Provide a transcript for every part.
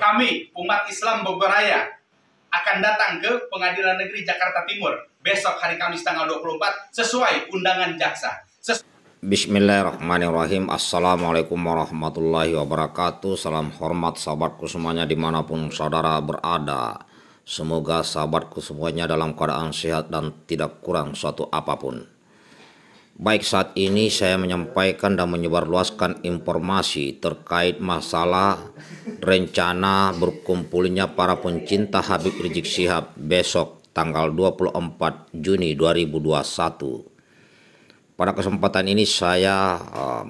kami umat Islam Bogoraya akan datang ke Pengadilan Negeri Jakarta Timur besok hari Kamis tanggal 24 sesuai undangan jaksa. Sesu Bismillahirrahmanirrahim Assalamualaikum warahmatullahi wabarakatuh Salam hormat sahabatku semuanya dimanapun saudara berada Semoga sahabatku semuanya dalam keadaan sehat dan tidak kurang suatu apapun Baik saat ini saya menyampaikan dan menyebarluaskan informasi terkait masalah rencana berkumpulnya para pencinta Habib Rizik Sihab besok tanggal 24 Juni 2021. Pada kesempatan ini saya uh,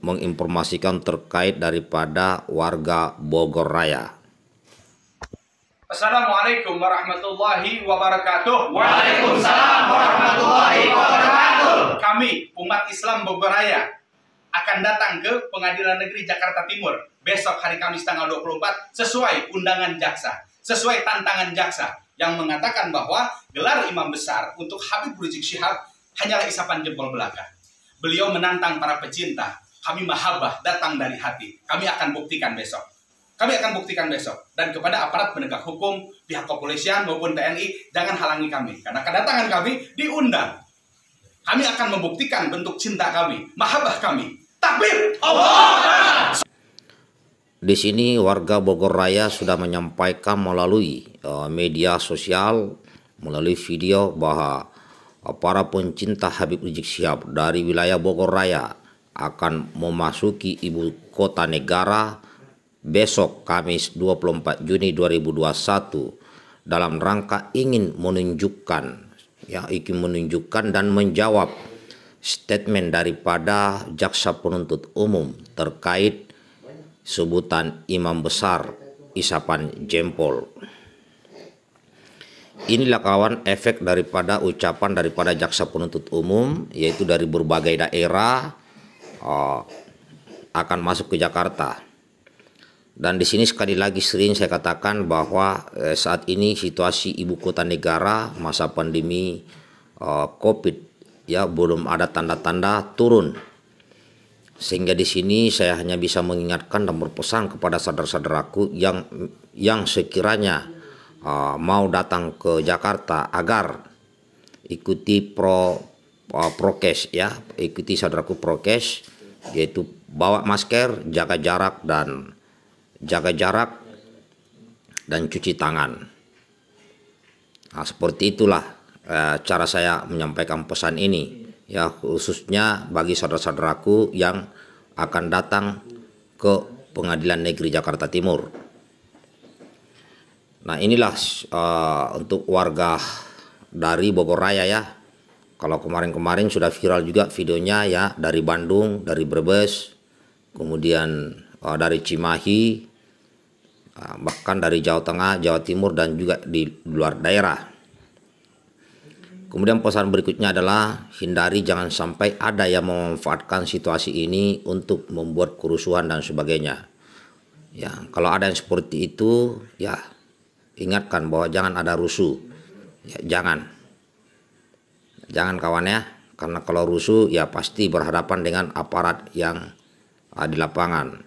menginformasikan terkait daripada warga Bogor Raya. Assalamualaikum warahmatullahi wabarakatuh. Waalaikumsalam. Islam Bogoraya akan datang ke Pengadilan Negeri Jakarta Timur besok hari Kamis tanggal 24 sesuai undangan jaksa, sesuai tantangan jaksa yang mengatakan bahwa gelar imam besar untuk Habib Rizik Syihab hanyalah isapan jempol belaka. Beliau menantang para pecinta, kami mahabah datang dari hati. Kami akan buktikan besok. Kami akan buktikan besok. Dan kepada aparat penegak hukum, pihak kepolisian maupun TNI, jangan halangi kami. Karena kedatangan kami diundang kami akan membuktikan bentuk cinta kami, mahabbah kami. Takbir! Allah! Di sini warga Bogor Raya sudah menyampaikan melalui eh, media sosial, melalui video bahwa eh, para pencinta Habib Rizik Syihab dari wilayah Bogor Raya akan memasuki ibu kota negara besok Kamis 24 Juni 2021 dalam rangka ingin menunjukkan ya iki menunjukkan dan menjawab statement daripada jaksa penuntut umum terkait sebutan imam besar isapan jempol inilah kawan efek daripada ucapan daripada jaksa penuntut umum yaitu dari berbagai daerah uh, akan masuk ke Jakarta dan di sini sekali lagi sering saya katakan bahwa eh, saat ini situasi ibu kota negara masa pandemi eh, COVID ya belum ada tanda-tanda turun. Sehingga di sini saya hanya bisa mengingatkan dan berpesan kepada saudara-saudaraku yang yang sekiranya eh, mau datang ke Jakarta agar ikuti pro prokes ya, ikuti saudaraku prokes yaitu bawa masker, jaga jarak dan jaga jarak, dan cuci tangan. Nah, seperti itulah eh, cara saya menyampaikan pesan ini, ya khususnya bagi saudara-saudaraku yang akan datang ke Pengadilan Negeri Jakarta Timur. Nah, inilah uh, untuk warga dari Bogor Raya ya. Kalau kemarin-kemarin sudah viral juga videonya ya dari Bandung, dari Brebes, kemudian Eh, dari Cimahi, eh, bahkan dari Jawa Tengah, Jawa Timur, dan juga di luar daerah. Kemudian pesan berikutnya adalah hindari jangan sampai ada yang memanfaatkan situasi ini untuk membuat kerusuhan dan sebagainya. Ya, kalau ada yang seperti itu, ya ingatkan bahwa jangan ada rusuh. Ya, jangan. Jangan kawan ya, karena kalau rusuh ya pasti berhadapan dengan aparat yang eh, di lapangan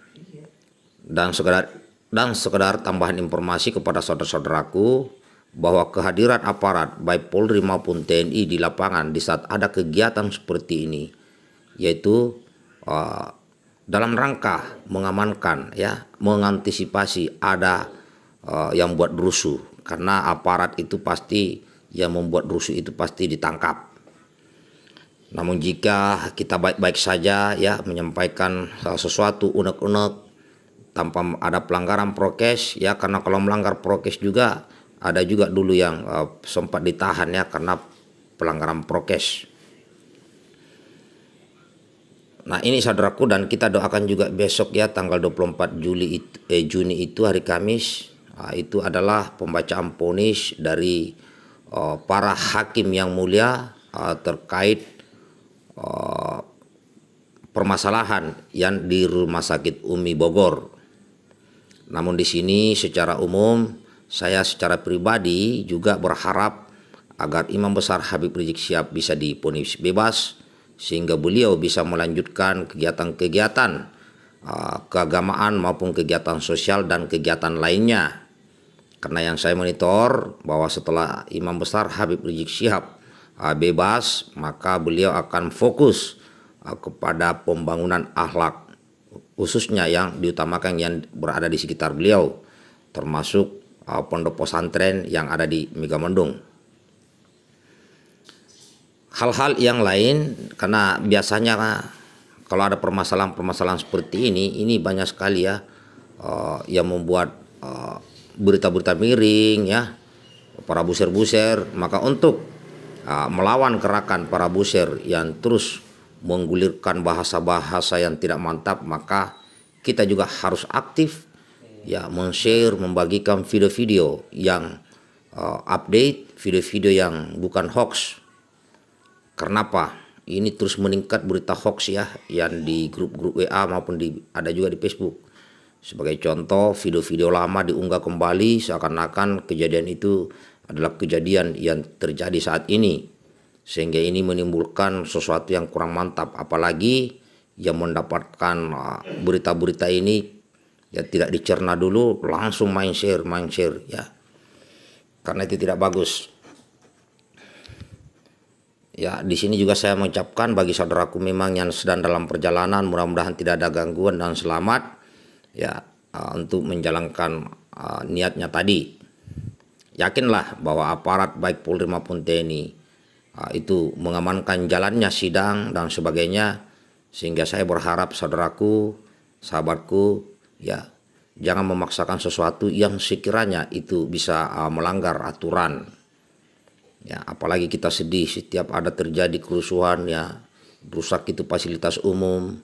dan sekedar dan sekedar tambahan informasi kepada saudara-saudaraku bahwa kehadiran aparat baik Polri maupun TNI di lapangan di saat ada kegiatan seperti ini yaitu uh, dalam rangka mengamankan ya mengantisipasi ada uh, yang buat rusuh karena aparat itu pasti yang membuat rusuh itu pasti ditangkap namun jika kita baik-baik saja ya menyampaikan eh, sesuatu unek-unek tanpa ada pelanggaran prokes ya karena kalau melanggar prokes juga ada juga dulu yang uh, sempat ditahan ya karena pelanggaran prokes. Nah ini saudaraku dan kita doakan juga besok ya tanggal 24 Juli itu, eh, Juni itu hari Kamis nah, itu adalah pembacaan ponis dari uh, para hakim yang mulia uh, terkait uh, permasalahan yang di Rumah Sakit Umi Bogor namun di sini secara umum saya secara pribadi juga berharap agar Imam Besar Habib Rizik Syihab bisa diponis bebas sehingga beliau bisa melanjutkan kegiatan-kegiatan uh, keagamaan maupun kegiatan sosial dan kegiatan lainnya. Karena yang saya monitor bahwa setelah Imam Besar Habib Rizik Syihab uh, bebas, maka beliau akan fokus uh, kepada pembangunan akhlak khususnya yang diutamakan yang berada di sekitar beliau termasuk uh, pondok pesantren yang ada di Megamendung hal-hal yang lain karena biasanya uh, kalau ada permasalahan-permasalahan seperti ini ini banyak sekali ya uh, yang membuat uh, berita-berita uh, miring ya para buser-buser maka untuk uh, melawan gerakan para buser yang terus menggulirkan bahasa-bahasa yang tidak mantap maka kita juga harus aktif ya men-share membagikan video-video yang uh, update video-video yang bukan hoax kenapa ini terus meningkat berita hoax ya yang di grup-grup WA maupun di ada juga di Facebook sebagai contoh video-video lama diunggah kembali seakan-akan kejadian itu adalah kejadian yang terjadi saat ini sehingga ini menimbulkan sesuatu yang kurang mantap apalagi yang mendapatkan ah, berita-berita ini ya tidak dicerna dulu langsung main share main share ya karena itu tidak bagus ya di sini juga saya mengucapkan bagi saudaraku memang yang sedang dalam perjalanan mudah-mudahan tidak ada gangguan dan selamat ya ah, untuk menjalankan ah, niatnya tadi yakinlah bahwa aparat baik Polri maupun TNI Ah, itu mengamankan jalannya sidang dan sebagainya sehingga saya berharap saudaraku sahabatku ya jangan memaksakan sesuatu yang sekiranya itu bisa ah, melanggar aturan ya apalagi kita sedih setiap ada terjadi kerusuhan ya rusak itu fasilitas umum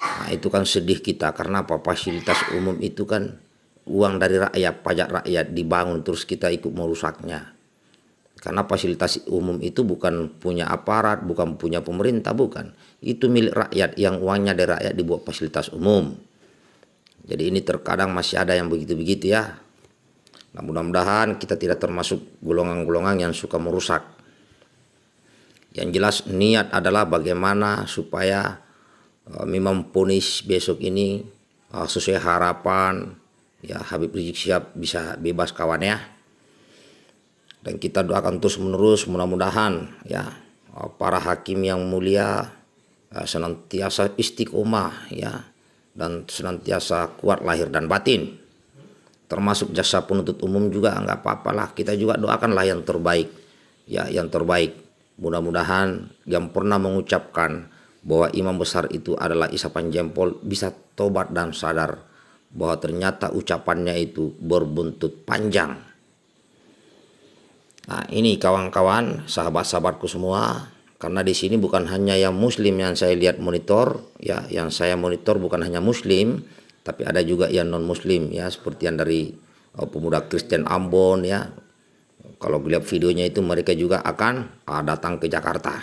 nah, itu kan sedih kita karena apa fasilitas umum itu kan uang dari rakyat pajak rakyat dibangun terus kita ikut merusaknya karena fasilitas umum itu bukan punya aparat, bukan punya pemerintah, bukan. Itu milik rakyat yang uangnya dari rakyat dibuat fasilitas umum. Jadi ini terkadang masih ada yang begitu-begitu ya. Nah, mudah-mudahan kita tidak termasuk golongan-golongan yang suka merusak. Yang jelas niat adalah bagaimana supaya uh, eh, memang Ponis besok ini uh, sesuai harapan ya Habib Rizik siap bisa bebas kawannya dan kita doakan terus menerus mudah-mudahan ya para hakim yang mulia eh, senantiasa istiqomah ya dan senantiasa kuat lahir dan batin termasuk jasa penuntut umum juga nggak apa-apalah kita juga doakanlah yang terbaik ya yang terbaik mudah-mudahan yang pernah mengucapkan bahwa imam besar itu adalah isapan jempol bisa tobat dan sadar bahwa ternyata ucapannya itu berbuntut panjang Nah, ini kawan-kawan, sahabat-sahabatku semua, karena di sini bukan hanya yang muslim yang saya lihat monitor, ya, yang saya monitor bukan hanya muslim, tapi ada juga yang non muslim ya, seperti yang dari oh, pemuda Kristen Ambon ya. Kalau lihat videonya itu mereka juga akan ah, datang ke Jakarta.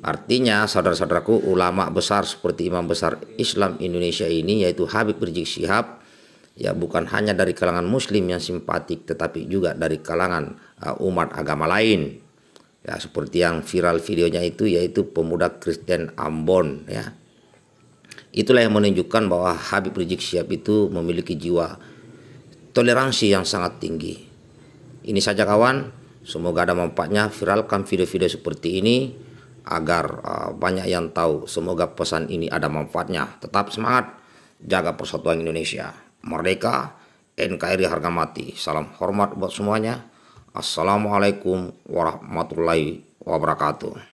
Artinya saudara-saudaraku ulama besar seperti imam besar Islam Indonesia ini yaitu Habib Rizik Syihab ya bukan hanya dari kalangan muslim yang simpatik tetapi juga dari kalangan uh, umat agama lain ya seperti yang viral videonya itu yaitu pemuda Kristen Ambon ya itulah yang menunjukkan bahwa Habib Rizik Syihab itu memiliki jiwa toleransi yang sangat tinggi ini saja kawan semoga ada manfaatnya viralkan video-video seperti ini agar uh, banyak yang tahu semoga pesan ini ada manfaatnya tetap semangat jaga persatuan Indonesia merdeka, NKRI harga mati. Salam hormat buat semuanya. Assalamualaikum warahmatullahi wabarakatuh.